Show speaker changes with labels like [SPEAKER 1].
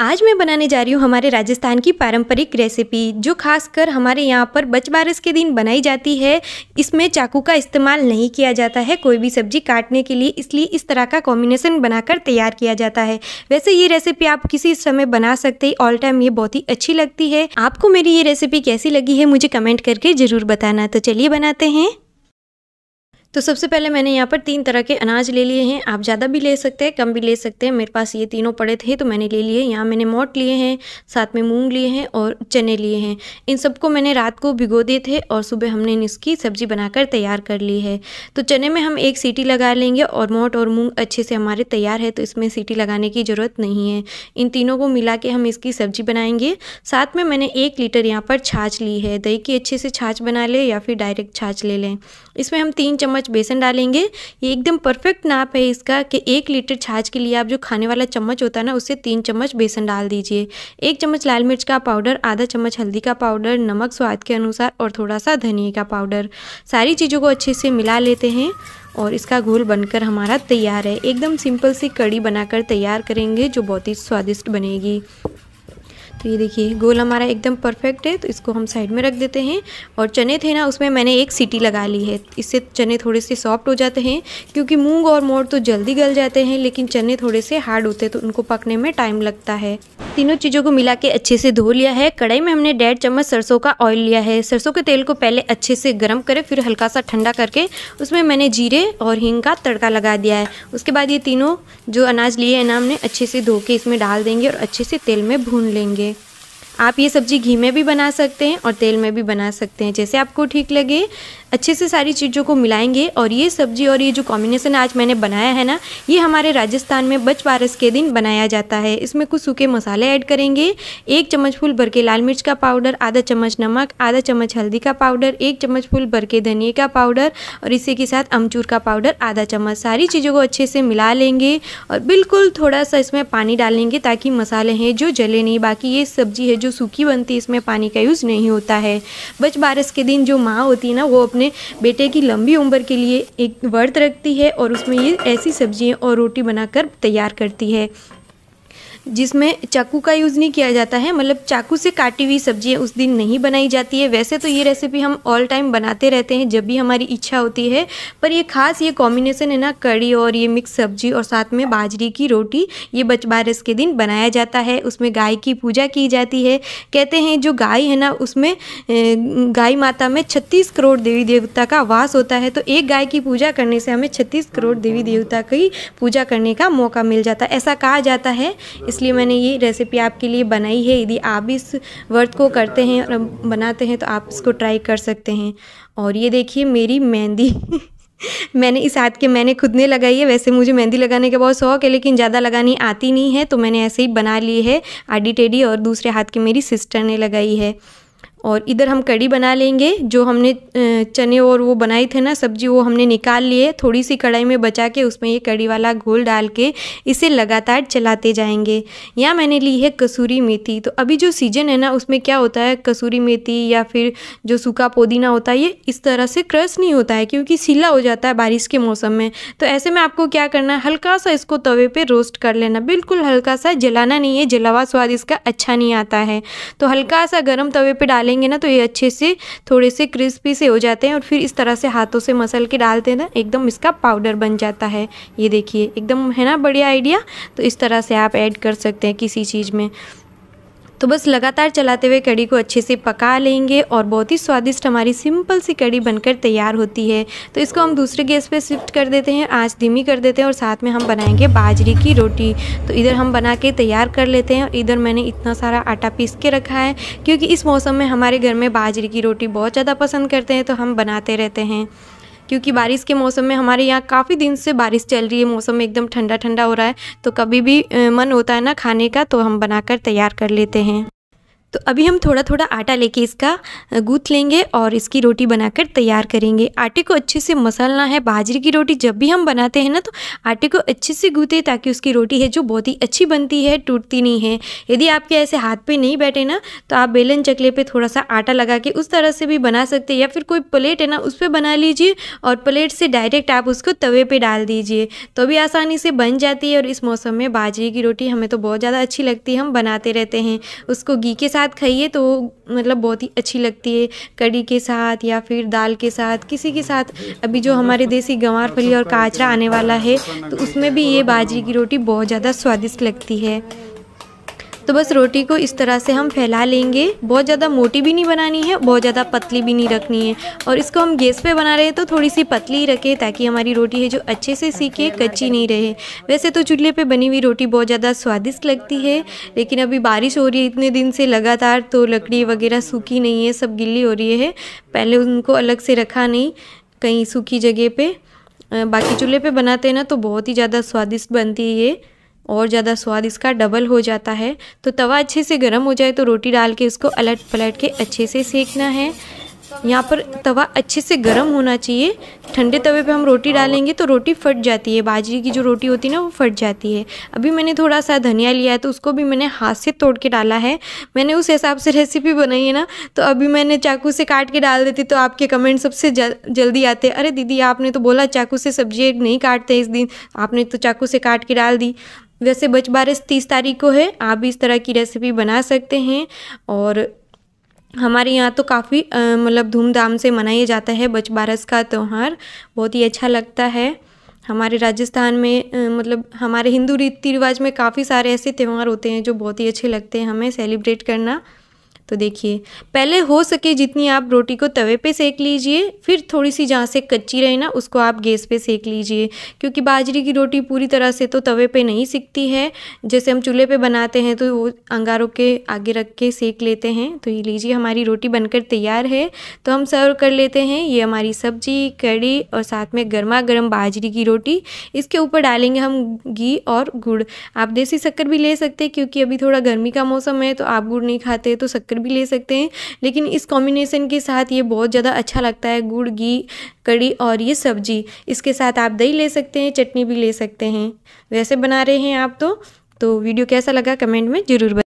[SPEAKER 1] आज मैं बनाने जा रही हूँ हमारे राजस्थान की पारंपरिक रेसिपी जो खासकर हमारे यहाँ पर बच बारस के दिन बनाई जाती है इसमें चाकू का इस्तेमाल नहीं किया जाता है कोई भी सब्जी काटने के लिए इसलिए इस तरह का कॉम्बिनेसन बनाकर तैयार किया जाता है वैसे ये रेसिपी आप किसी समय बना सकते हैं ऑल टाइम ये बहुत ही अच्छी लगती है आपको मेरी ये रेसिपी कैसी लगी है मुझे कमेंट करके ज़रूर बताना तो चलिए बनाते हैं तो सबसे पहले मैंने यहाँ पर तीन तरह के अनाज ले लिए हैं आप ज़्यादा भी ले सकते हैं कम भी ले सकते हैं मेरे पास ये तीनों पड़े थे तो मैंने ले लिए यहाँ मैंने मोट लिए हैं साथ में मूंग लिए हैं और चने लिए हैं इन सबको मैंने रात को भिगो दिए थे और सुबह हमने इसकी सब्जी बनाकर तैयार कर ली है तो चने में हम एक सीटी लगा लेंगे और मोट और मूँग अच्छे से हमारे तैयार है तो इसमें सीटी लगाने की ज़रूरत नहीं है इन तीनों को मिला के हम इसकी सब्जी बनाएंगे साथ में मैंने एक लीटर यहाँ पर छाछ ली है दही की अच्छे से छाछ बना लें या फिर डायरेक्ट छाछ ले लें इसमें हम तीन चम्मच चम्मच बेसन डालेंगे ये एकदम परफेक्ट नाप है इसका कि एक लीटर छाछ के लिए आप जो खाने वाला चम्मच होता है ना उससे तीन चम्मच बेसन डाल दीजिए एक चम्मच लाल मिर्च का पाउडर आधा चम्मच हल्दी का पाउडर नमक स्वाद के अनुसार और थोड़ा सा धनिए का पाउडर सारी चीज़ों को अच्छे से मिला लेते हैं और इसका घोल बनकर हमारा तैयार है एकदम सिंपल सी कड़ी बनाकर तैयार करेंगे जो बहुत ही स्वादिष्ट बनेगी तो ये देखिए गोल हमारा एकदम परफेक्ट है तो इसको हम साइड में रख देते हैं और चने थे ना उसमें मैंने एक सीटी लगा ली है इससे चने थोड़े से सॉफ्ट हो जाते हैं क्योंकि मूंग और मोर तो जल्दी गल जाते हैं लेकिन चने थोड़े से हार्ड होते हैं तो उनको पकने में टाइम लगता है तीनों चीज़ों को मिला के अच्छे से धो लिया है कढ़ाई में हमने डेढ़ चम्मच सरसों का ऑयल लिया है सरसों के तेल को पहले अच्छे से गर्म करें फिर हल्का सा ठंडा करके उसमें मैंने जीरे और हींग का तड़का लगा दिया है उसके बाद ये तीनों जो अनाज लिए हैं ना हमने अच्छे से धो के इसमें डाल देंगे और अच्छे से तेल में भून लेंगे आप ये सब्जी घी में भी बना सकते हैं और तेल में भी बना सकते हैं जैसे आपको ठीक लगे अच्छे से सारी चीज़ों को मिलाएंगे और ये सब्जी और ये जो कॉम्बिनेसन आज मैंने बनाया है ना ये हमारे राजस्थान में बच पारस के दिन बनाया जाता है इसमें कुछ सूखे मसाले ऐड करेंगे एक चम्मच फूल भर के लाल मिर्च का पाउडर आधा चम्मच नमक आधा चम्मच हल्दी का पाउडर एक चम्मच फूल भर के धनिए का पाउडर और इसी के साथ अमचूर का पाउडर आधा चम्मच सारी चीज़ों को अच्छे से मिला लेंगे और बिल्कुल थोड़ा सा इसमें पानी डालेंगे ताकि मसाले हैं जो जले नहीं बाकी ये सब्जी है जो सूखी बनती है इसमें पानी का यूज़ नहीं होता है बच बारस के दिन जो माँ होती है ना वो अपने अपने बेटे की लंबी उम्र के लिए एक व्रत रखती है और उसमें ये ऐसी सब्जियाँ और रोटी बनाकर तैयार करती है जिसमें चाकू का यूज़ नहीं किया जाता है मतलब चाकू से काटी हुई सब्जियाँ उस दिन नहीं बनाई जाती है वैसे तो ये रेसिपी हम ऑल टाइम बनाते रहते हैं जब भी हमारी इच्छा होती है पर ये खास ये कॉम्बिनेसन है ना कड़ी और ये मिक्स सब्जी और साथ में बाजरी की रोटी ये बच बारस के दिन बनाया जाता है उसमें गाय की पूजा की जाती है कहते हैं जो गाय है ना उसमें गाय माता में छत्तीस करोड़ देवी देवता का वास होता है तो एक गाय की पूजा करने से हमें छत्तीस करोड़ देवी देवता की पूजा करने का मौका मिल जाता है ऐसा कहा जाता है इस इसलिए मैंने ये रेसिपी आपके लिए बनाई है यदि आप इस व्रत को करते हैं और बनाते हैं तो आप इसको ट्राई कर सकते हैं और ये देखिए मेरी मेहंदी मैंने इस हाथ के मैंने खुद ने लगाई है वैसे मुझे मेहंदी लगाने का बहुत शौक है लेकिन ज़्यादा लगानी आती नहीं है तो मैंने ऐसे ही बना ली है आडी टेडी और दूसरे हाथ की मेरी सिस्टर ने लगाई है और इधर हम कड़ी बना लेंगे जो हमने चने और वो बनाए थे ना सब्जी वो हमने निकाल लिए थोड़ी सी कढ़ाई में बचा के उसमें ये कड़ी वाला घोल डाल के इसे लगातार चलाते जाएंगे यहाँ मैंने ली है कसूरी मेथी तो अभी जो सीजन है ना उसमें क्या होता है कसूरी मेथी या फिर जो सूखा पुदीना होता है ये इस तरह से क्रश नहीं होता है क्योंकि सीला हो जाता है बारिश के मौसम में तो ऐसे में आपको क्या करना है हल्का सा इसको तवे पर रोस्ट कर लेना बिल्कुल हल्का सा जलाना नहीं है जलावा स्वाद इसका अच्छा नहीं आता है तो हल्का सा गर्म तवे पर डाल डालेंगे ना तो ये अच्छे से थोड़े से क्रिस्पी से हो जाते हैं और फिर इस तरह से हाथों से मसल के डालते हैं ना एकदम इसका पाउडर बन जाता है ये देखिए एकदम है ना बढ़िया आइडिया तो इस तरह से आप ऐड कर सकते हैं किसी चीज़ में तो बस लगातार चलाते हुए कड़ी को अच्छे से पका लेंगे और बहुत ही स्वादिष्ट हमारी सिंपल सी कड़ी बनकर तैयार होती है तो इसको हम दूसरे गैस पे शिफ्ट कर देते हैं आँच धीमी कर देते हैं और साथ में हम बनाएंगे बाजरे की रोटी तो इधर हम बना के तैयार कर लेते हैं इधर मैंने इतना सारा आटा पीस के रखा है क्योंकि इस मौसम में हमारे घर में बाजरे की रोटी बहुत ज़्यादा पसंद करते हैं तो हम बनाते रहते हैं क्योंकि बारिश के मौसम में हमारे यहाँ काफ़ी दिन से बारिश चल रही है मौसम एकदम ठंडा ठंडा हो रहा है तो कभी भी मन होता है ना खाने का तो हम बनाकर तैयार कर लेते हैं तो अभी हम थोड़ा थोड़ा आटा लेके इसका गूँथ लेंगे और इसकी रोटी बनाकर तैयार करेंगे आटे को अच्छे से मसलना है बाजरे की रोटी जब भी हम बनाते हैं ना तो आटे को अच्छे से गूँथे ताकि उसकी रोटी है जो बहुत ही अच्छी बनती है टूटती नहीं है यदि आपके ऐसे हाथ पे नहीं बैठे ना तो आप बेलन चकले पर थोड़ा सा आटा लगा के उस तरह से भी बना सकते हैं या फिर कोई प्लेट है ना उस पर बना लीजिए और प्लेट से डायरेक्ट आप उसको तवे पर डाल दीजिए तो भी आसानी से बन जाती है और इस मौसम में बाजरे की रोटी हमें तो बहुत ज़्यादा अच्छी लगती है हम बनाते रहते हैं उसको घी के साथ साथ खाइए तो मतलब बहुत ही अच्छी लगती है कड़ी के साथ या फिर दाल के साथ किसी के साथ अभी जो हमारे देसी गंवार फली और काचरा आने वाला है तो उसमें भी ये बाजरे की रोटी बहुत ज़्यादा स्वादिष्ट लगती है तो बस रोटी को इस तरह से हम फैला लेंगे बहुत ज़्यादा मोटी भी नहीं बनानी है बहुत ज़्यादा पतली भी नहीं रखनी है और इसको हम गैस पे बना रहे हैं तो थोड़ी सी पतली रखें ताकि हमारी रोटी है जो अच्छे से सीखे कच्ची नहीं रहे वैसे तो चूल्हे पर बनी हुई रोटी बहुत ज़्यादा स्वादिष्ट लगती है लेकिन अभी बारिश हो रही है इतने दिन से लगातार तो लकड़ी वगैरह सूखी नहीं है सब गिल्ली हो रही है पहले उनको अलग से रखा नहीं कहीं सूखी जगह पर बाकी चूल्हे पे बनाते हैं ना तो बहुत ही ज़्यादा स्वादिष्ट बनती है ये और ज़्यादा स्वाद इसका डबल हो जाता है तो तवा अच्छे से गर्म हो जाए तो रोटी डाल के इसको अलट पलट के अच्छे से सेकना है यहाँ पर तवा अच्छे से गर्म होना चाहिए ठंडे तवे पे हम रोटी डालेंगे तो रोटी फट जाती है बाजरी की जो रोटी होती है ना वो फट जाती है अभी मैंने थोड़ा सा धनिया लिया है तो उसको भी मैंने हाथ से तोड़ के डाला है मैंने उस हिसाब से रेसिपी बनाई है ना तो अभी मैंने चाकू से काट के डाल देती तो आपके कमेंट सबसे जल्दी आते अरे दीदी आपने तो बोला चाकू से सब्जी नहीं काटते इस दिन आपने तो चाकू से काट के डाल दी वैसे बच बारस तीस तारीख को है आप भी इस तरह की रेसिपी बना सकते हैं और हमारे यहाँ तो काफ़ी मतलब धूमधाम से मनाया जाता है बच बारस का त्यौहार बहुत ही अच्छा लगता है हमारे राजस्थान में मतलब हमारे हिंदू रीति रिवाज में काफ़ी सारे ऐसे त्यौहार होते हैं जो बहुत ही अच्छे लगते हैं हमें सेलिब्रेट करना तो देखिए पहले हो सके जितनी आप रोटी को तवे पे सेक लीजिए फिर थोड़ी सी जहाँ से कच्ची रहे ना उसको आप गैस पे सेक लीजिए क्योंकि बाजरे की रोटी पूरी तरह से तो तवे पे नहीं सिकती है जैसे हम चूल्हे पे बनाते हैं तो वो अंगारों के आगे रख के सेक लेते हैं तो ये लीजिए हमारी रोटी बनकर तैयार है तो हम सर्व कर लेते हैं ये हमारी सब्जी कड़ी और साथ में गर्मा गर्म बाजरी की रोटी इसके ऊपर डालेंगे हम घी और गुड़ आप देसी शक्कर भी ले सकते हैं क्योंकि अभी थोड़ा गर्मी का मौसम है तो आप गुड़ नहीं खाते तो शक्कर बनाकर भी ले सकते हैं लेकिन इस कॉम्बिनेशन के साथ ये बहुत ज़्यादा अच्छा लगता है गुड़ घी कड़ी और ये सब्जी इसके साथ आप दही ले सकते हैं चटनी भी ले सकते हैं वैसे बना रहे हैं आप तो तो वीडियो कैसा लगा कमेंट में ज़रूर